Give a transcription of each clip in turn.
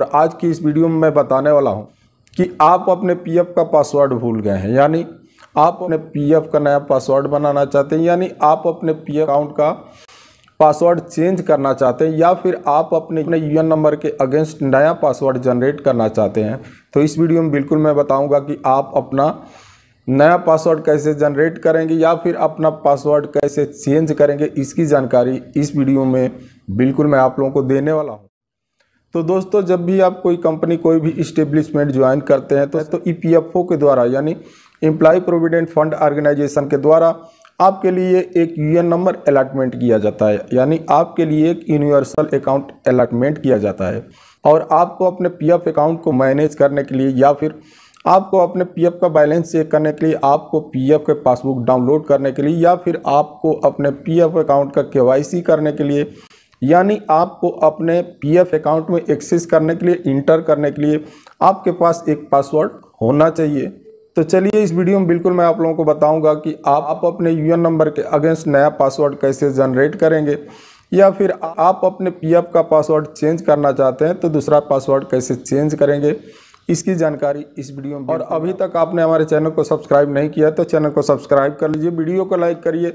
और आज की इस वीडियो में मैं बताने वाला हूँ कि आप अपने पीएफ का पासवर्ड भूल गए हैं यानी आप अपने पीएफ का नया पासवर्ड बनाना चाहते हैं यानी आप अपने पी अकाउंट का पासवर्ड चेंज करना चाहते हैं या फिर आप अपने अपने यू नंबर के अगेंस्ट नया पासवर्ड जनरेट करना चाहते हैं तो इस वीडियो में बिल्कुल मैं बताऊंगा कि आप अपना नया पासवर्ड कैसे जनरेट करेंगे या फिर अपना पासवर्ड कैसे चेंज करेंगे इसकी जानकारी इस वीडियो में बिल्कुल मैं आप लोगों को देने वाला हूँ तो दोस्तों जब भी आप कोई कंपनी कोई भी इस्टेब्लिशमेंट ज्वाइन करते हैं तो ई पी एफ़ ओ के द्वारा यानी एम्प्लाई प्रोविडेंट फंड ऑर्गेनाइजेशन के द्वारा आपके लिए एक यूएन नंबर अलाटमेंट किया जाता है यानी आपके लिए एक यूनिवर्सल अकाउंट अलाटमेंट किया जाता है और आपको अपने पीएफ अकाउंट को मैनेज करने के लिए या फिर आपको अपने पीएफ का बैलेंस चेक करने के लिए आपको पीएफ के पासबुक डाउनलोड करने के लिए या फिर आपको अपने पीएफ अकाउंट का केवाईसी करने के लिए यानी आपको अपने पीएफ अकाउंट में एक्सेस करने के लिए इंटर करने के लिए आपके पास एक पासवर्ड होना चाहिए तो चलिए इस वीडियो में बिल्कुल मैं आप लोगों को बताऊंगा कि आप अपने यूएन नंबर के अगेंस्ट नया पासवर्ड कैसे जनरेट करेंगे या फिर आप अपने पीएफ का पासवर्ड चेंज करना चाहते हैं तो दूसरा पासवर्ड कैसे चेंज करेंगे इसकी जानकारी इस वीडियो में और अभी तक आपने हमारे चैनल को सब्सक्राइब नहीं किया तो चैनल को सब्सक्राइब कर लीजिए वीडियो को लाइक करिए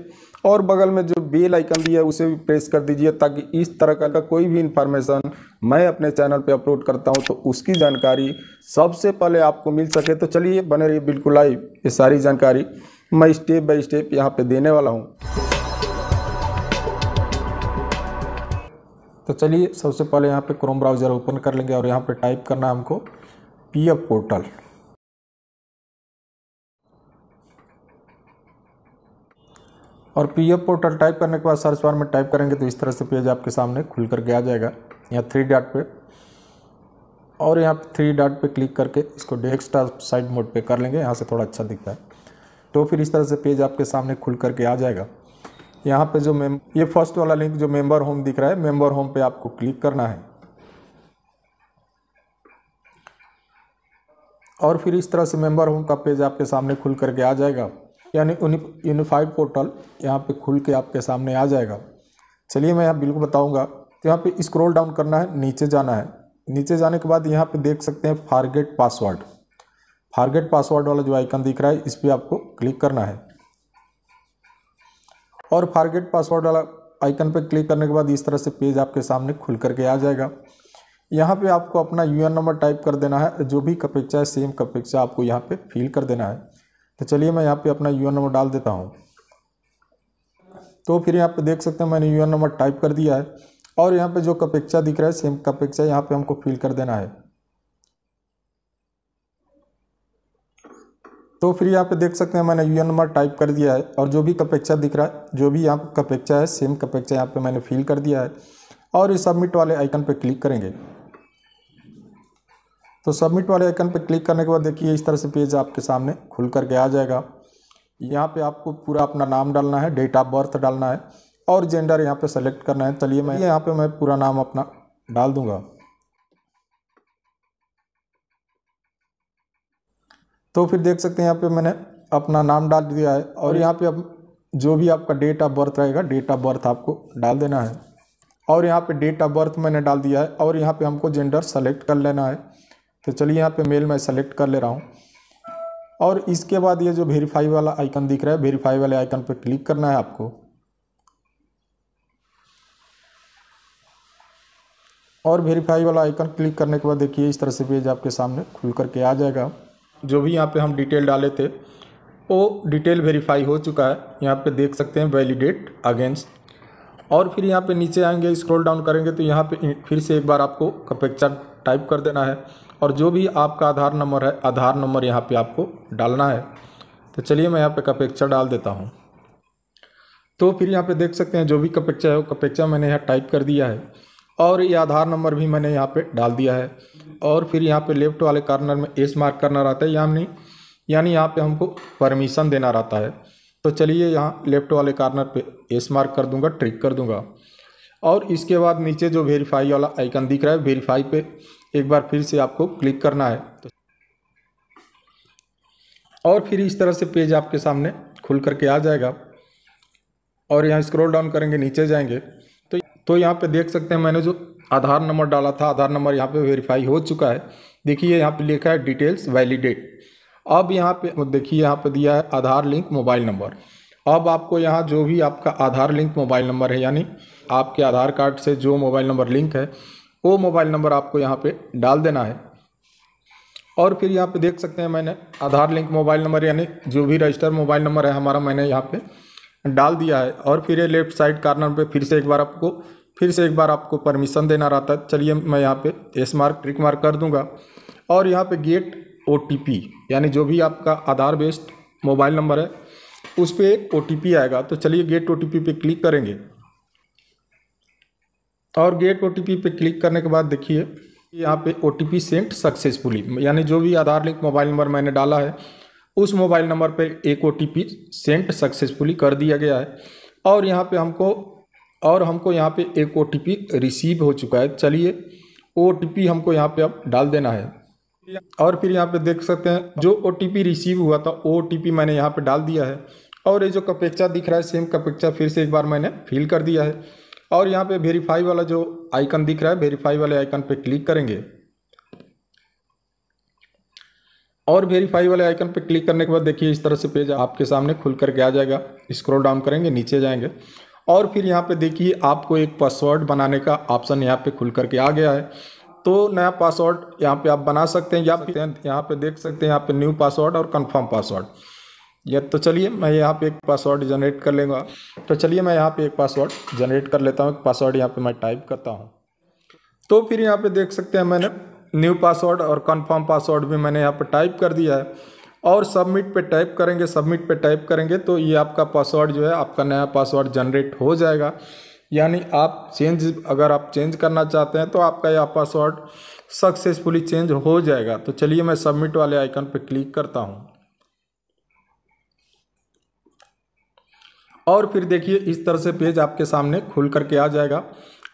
और बगल में जो बेल आइकन दिया है उसे भी प्रेस कर दीजिए ताकि इस तरह का कोई भी इन्फॉर्मेशन मैं अपने चैनल पे अपलोड करता हूँ तो उसकी जानकारी सबसे पहले आपको मिल सके तो चलिए बने रहिए बिल्कुल लाइव ये सारी जानकारी मैं स्टेप बाई स्टेप यहाँ पर देने वाला हूँ तो चलिए सबसे पहले यहाँ पे क्रोम ब्राउज़र ओपन कर लेंगे और यहाँ पे टाइप करना है हमको पीएफ पोर्टल और पीएफ पोर्टल टाइप करने के बाद सर्च बार में टाइप करेंगे तो इस तरह से पेज आपके सामने खुल करके आ जाएगा यहाँ थ्री डॉट पे और यहाँ थ्री डॉट पे क्लिक करके इसको डेस्कटॉप साइड मोड पे कर लेंगे यहाँ से थोड़ा अच्छा दिखता है तो फिर इस तरह से पेज आपके सामने खुल करके आ जाएगा यहाँ पे जो मेम ये फर्स्ट वाला लिंक जो मेंबर होम दिख रहा है मेंबर होम पे आपको क्लिक करना है और फिर इस तरह से मेंबर होम का पेज आपके सामने खुल करके आ जाएगा यानी यूनिफाइड पोर्टल यहाँ पे खुल के आपके सामने आ जाएगा चलिए मैं यहाँ बिल्कुल बताऊँगा तो यहाँ पे स्क्रॉल डाउन करना है नीचे जाना है नीचे जाने के बाद यहाँ पे देख सकते हैं फारगेट पासवर्ड फारगेट पासवर्ड वाला जो आइकन दिख रहा है इस पर आपको क्लिक करना है और फारगेट पासवर्ड वाला आइकन पर क्लिक करने के बाद इस तरह से पेज आपके सामने खुल करके आ जाएगा यहाँ पे आपको अपना यू नंबर टाइप कर देना है जो भी कपेक्षा है सेम कपेक्षा आपको यहाँ पे फिल कर देना है तो चलिए मैं यहाँ पे अपना यू नंबर डाल देता हूँ तो फिर यहाँ पे देख सकते हैं मैंने यू नंबर टाइप कर दिया है और यहाँ पे जो कपेक्षा दिख रहा है सेम कपेक्षा यहाँ पे हमको फिल कर देना है तो फिर यहाँ पे देख सकते हैं मैंने यू नंबर टाइप कर दिया है और जो भी कपेक्षा दिख रहा है जो भी यहाँ पे कपेक्षा है सेम कपेक्षा यहाँ पे मैंने फिल कर दिया है और इस सबमिट वाले आइकन पे क्लिक करेंगे तो सबमिट वाले आइकन पर क्लिक करने के बाद देखिए इस तरह से पेज आपके सामने खुल करके आ जाएगा यहाँ पे आपको पूरा अपना नाम डालना है डेट ऑफ बर्थ डालना है और जेंडर यहाँ पे सेलेक्ट करना है चलिए मैं यहाँ पे मैं पूरा नाम अपना डाल दूँगा तो फिर देख सकते हैं यहाँ पे मैंने अपना नाम डाल दिया है और यहाँ पे अब जो भी आपका डेट ऑफ बर्थ रहेगा डेट ऑफ बर्थ आपको डाल देना है और यहाँ पे डेट ऑफ बर्थ मैंने डाल दिया है और यहाँ पे हमको जेंडर सेलेक्ट कर लेना है तो चलिए यहाँ पे मेल मैं सेलेक्ट कर ले रहा हूँ और इसके बाद ये जो वेरीफाई वाला आइकन दिख रहा है वेरीफाई वाले आइकन पर क्लिक करना है आपको और वेरीफाई वाला आइकन क्लिक करने के बाद देखिए इस तरह से पेज आपके सामने खुल करके आ जाएगा जो भी यहाँ पे हम डिटेल डाले थे वो डिटेल वेरीफाई हो चुका है यहाँ पे देख सकते हैं वैलिडेट अगेंस्ट और फिर यहाँ पे नीचे आएंगे स्क्रॉल डाउन करेंगे तो यहाँ पे फिर से एक बार आपको कपेक्चर टाइप कर देना है और जो भी आपका आधार नंबर है आधार नंबर यहाँ पे आपको डालना है तो चलिए मैं यहाँ पे कपेक्चर डाल देता हूँ तो फिर यहाँ पे देख सकते हैं जो भी कपेक्चा है वो कपेक्चर मैंने यहाँ टाइप कर दिया है और ये आधार नंबर भी मैंने यहाँ पे डाल दिया है और फिर यहाँ पे लेफ्ट वाले कार्नर में एस मार्क करना रहता है यानी यानी यहाँ पे हमको परमिशन देना रहता है तो चलिए यहाँ लेफ्ट वाले कार्नर पे एस मार्क कर दूंगा ट्रिक कर दूंगा और इसके बाद नीचे जो वेरीफाई वाला आइकन दिख रहा है वेरीफाई पे एक बार फिर से आपको क्लिक करना है तो और फिर इस तरह से पेज आपके सामने खुल करके आ जाएगा और यहाँ स्क्रॉल डाउन करेंगे नीचे जाएंगे तो तो यहाँ पे देख सकते हैं मैंने जो आधार नंबर डाला था आधार नंबर यहाँ पे वेरीफाई हो चुका है देखिए यहाँ पे लिखा है डिटेल्स वैलिडेट अब यहाँ पे देखिए यहाँ पे दिया है आधार लिंक मोबाइल नंबर अब आपको यहाँ जो भी आपका आधार लिंक मोबाइल नंबर है यानी आपके आधार कार्ड से जो मोबाइल नंबर लिंक है वो मोबाइल नंबर आपको यहाँ पे डाल देना है और फिर यहाँ पे देख सकते हैं मैंने आधार लिंक मोबाइल नंबर यानी जो भी रजिस्टर मोबाइल नंबर है हमारा मैंने यहाँ पे डाल दिया है और फिर ये लेफ्ट साइड कार्नर पे फिर से एक बार आपको फिर से एक बार आपको परमिशन देना रहता है चलिए मैं यहाँ पे एस मार्क ट्रिक मार्क कर दूँगा और यहाँ पर गेट ओ यानी जो भी आपका आधार बेस्ड मोबाइल नंबर है उस पर एक ओ आएगा तो चलिए गेट ओ पे क्लिक करेंगे और गेट ओ पे क्लिक करने के बाद देखिए यहाँ पे O T P sent successfully यानी जो भी आधार लिंक मोबाइल नंबर मैंने डाला है उस मोबाइल नंबर पर एक O T P sent successfully कर दिया गया है और यहाँ पे हमको और हमको यहाँ पे एक ओ टी पी रिसीव हो चुका है चलिए ओ टी पी हमको यहाँ पे अब डाल देना है और फिर यहाँ पे देख सकते हैं जो ओ टी पी रिसीव हुआ था ओ टी पी मैंने यहाँ पर डाल दिया है और ये जो कपेक्षा दिख रहा है सेम कपेक्षा फिर से एक बार मैंने फिल कर दिया है और यहाँ पे वेरीफाई वाला जो आइकन दिख रहा है वेरीफाई वाले आइकन पे क्लिक करेंगे और वेरीफाई वाले आइकन पे क्लिक करने के बाद देखिए इस तरह से पेज आपके सामने खुल करके आ जाएगा स्क्रॉल डाउन करेंगे नीचे जाएंगे और फिर यहाँ पे देखिए आपको एक पासवर्ड बनाने का ऑप्शन यहाँ पे खुल करके आ गया है तो नया पासवर्ड यहाँ पे आप बना सकते हैं या फिर यहाँ पे देख सकते हैं यहाँ पे न्यू पासवर्ड और कन्फर्म पासवर्ड या तो चलिए मैं यहाँ पे एक पासवर्ड जनरेट कर लेगा तो चलिए मैं यहाँ पे एक पासवर्ड जनरेट कर लेता हूँ पासवर्ड यहाँ पे मैं टाइप करता हूँ तो फिर यहाँ पे देख सकते हैं मैंने न्यू पासवर्ड और कन्फर्म पासवर्ड भी मैंने यहाँ पर टाइप कर दिया है और सबमिट पे टाइप करेंगे सबमिट पे टाइप करेंगे तो ये आपका पासवर्ड जो है आपका नया पासवर्ड जनरेट हो जाएगा यानी आप चेंज अगर आप चेंज करना चाहते हैं तो आपका यह पासवर्ड सक्सेसफुली चेंज हो जाएगा तो चलिए मैं सबमिट वाले आइकन पर क्लिक करता हूँ और फिर देखिए इस तरह से पेज आपके सामने खुल करके आ जाएगा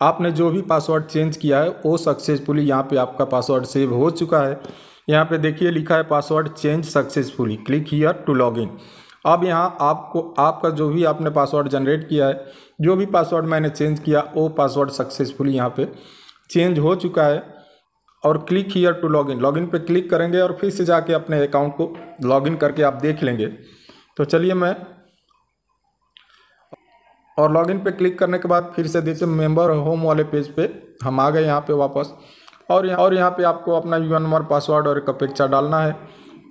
आपने जो भी पासवर्ड चेंज किया है वो सक्सेसफुली यहाँ पे आपका पासवर्ड सेव हो चुका है यहाँ पे देखिए लिखा है password change successfully click here to log in अब यहाँ आपको आपका जो भी आपने पासवर्ड जनरेट किया है जो भी पासवर्ड मैंने चेंज किया वो पासवर्ड सक्सेसफुली यहाँ पे चेंज हो चुका है और click here to login login पर क्लिक करेंगे और फिर से जाके अपने अकाउंट को इन करके आप देख लेंगे तो चलिए मैं और लॉगिन पे क्लिक करने के बाद फिर से देखिए मेंबर होम वाले पेज पे हम आ गए यहाँ पे वापस और यहाँ और यहाँ पे आपको अपना यू नंबर पासवर्ड और एक अपेक्षा डालना है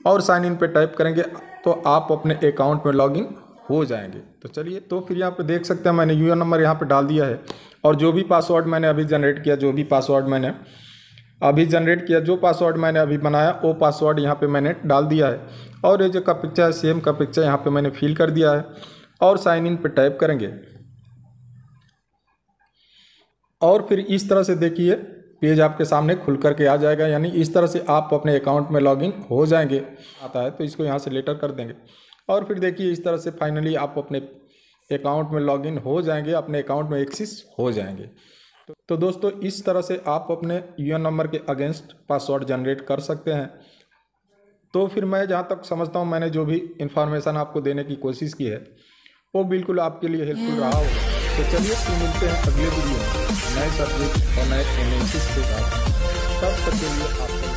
और साइन इन पे टाइप करेंगे तो आप अपने अकाउंट में लॉगिन हो जाएंगे तो चलिए तो फिर यहाँ पे देख सकते हैं मैंने यू नंबर यहाँ पर डाल दिया है और जो भी पासवर्ड मैंने अभी जनरेट किया जो भी पासवर्ड मैंने अभी जनरेट किया जो पासवर्ड मैंने अभी बनाया वो पासवर्ड यहाँ पर मैंने डाल दिया है और ये जो का पिक्चर है सेम का पिक्चर यहाँ पर मैंने फिल कर दिया है और साइन इन पे टाइप करेंगे और फिर इस तरह से देखिए पेज आपके सामने खुल करके आ जाएगा यानी इस तरह से आप अपने अकाउंट में लॉगिन हो जाएंगे आता है तो इसको यहाँ से लेटर कर देंगे और फिर देखिए इस तरह से फाइनली आप अपने अकाउंट में लॉगिन हो जाएंगे अपने अकाउंट में एक्सिस हो जाएंगे तो, तो दोस्तों इस तरह से आप अपने यू नंबर के अगेंस्ट पासवर्ड जनरेट कर सकते हैं तो फिर मैं जहाँ तक समझता हूँ मैंने जो भी इन्फॉर्मेशन आपको देने की कोशिश की है वो बिल्कुल आपके लिए हेल्पफुल रहा होगा तो चलिए फिर मिलते हैं अगले वीडियो में नए सब्जेक्ट और नए एनालिसिस के साथ तब तक के लिए आपको